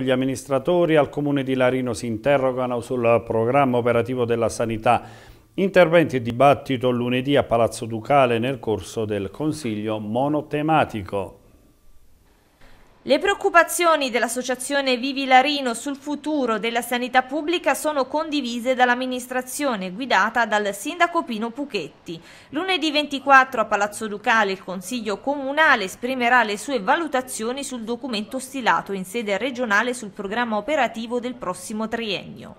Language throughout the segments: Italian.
Gli amministratori al comune di Larino si interrogano sul programma operativo della sanità. Interventi e dibattito lunedì a Palazzo Ducale nel corso del Consiglio monotematico. Le preoccupazioni dell'associazione Vivi Larino sul futuro della sanità pubblica sono condivise dall'amministrazione guidata dal sindaco Pino Puchetti. Lunedì 24 a Palazzo Ducale il Consiglio Comunale esprimerà le sue valutazioni sul documento stilato in sede regionale sul programma operativo del prossimo triennio.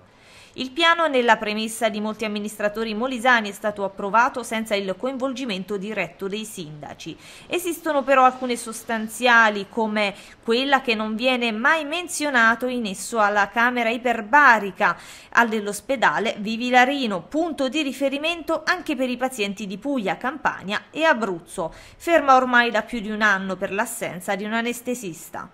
Il piano, nella premessa di molti amministratori molisani, è stato approvato senza il coinvolgimento diretto dei sindaci. Esistono però alcune sostanziali, come quella che non viene mai menzionato in esso alla camera iperbarica dell'ospedale Vivilarino, punto di riferimento anche per i pazienti di Puglia, Campania e Abruzzo, ferma ormai da più di un anno per l'assenza di un anestesista.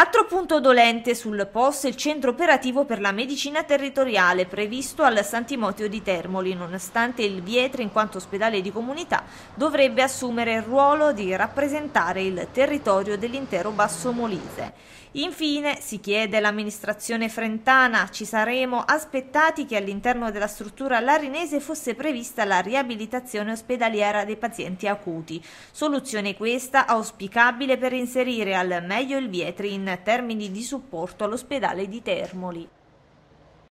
Altro punto dolente sul POS è il centro operativo per la medicina territoriale previsto al Santimotio di Termoli, nonostante il Vietre, in quanto ospedale di comunità, dovrebbe assumere il ruolo di rappresentare il territorio dell'intero Basso Molise. Infine, si chiede all'amministrazione frentana, ci saremo aspettati che all'interno della struttura larinese fosse prevista la riabilitazione ospedaliera dei pazienti acuti. Soluzione questa auspicabile per inserire al meglio il Vietri in termini di supporto all'ospedale di Termoli.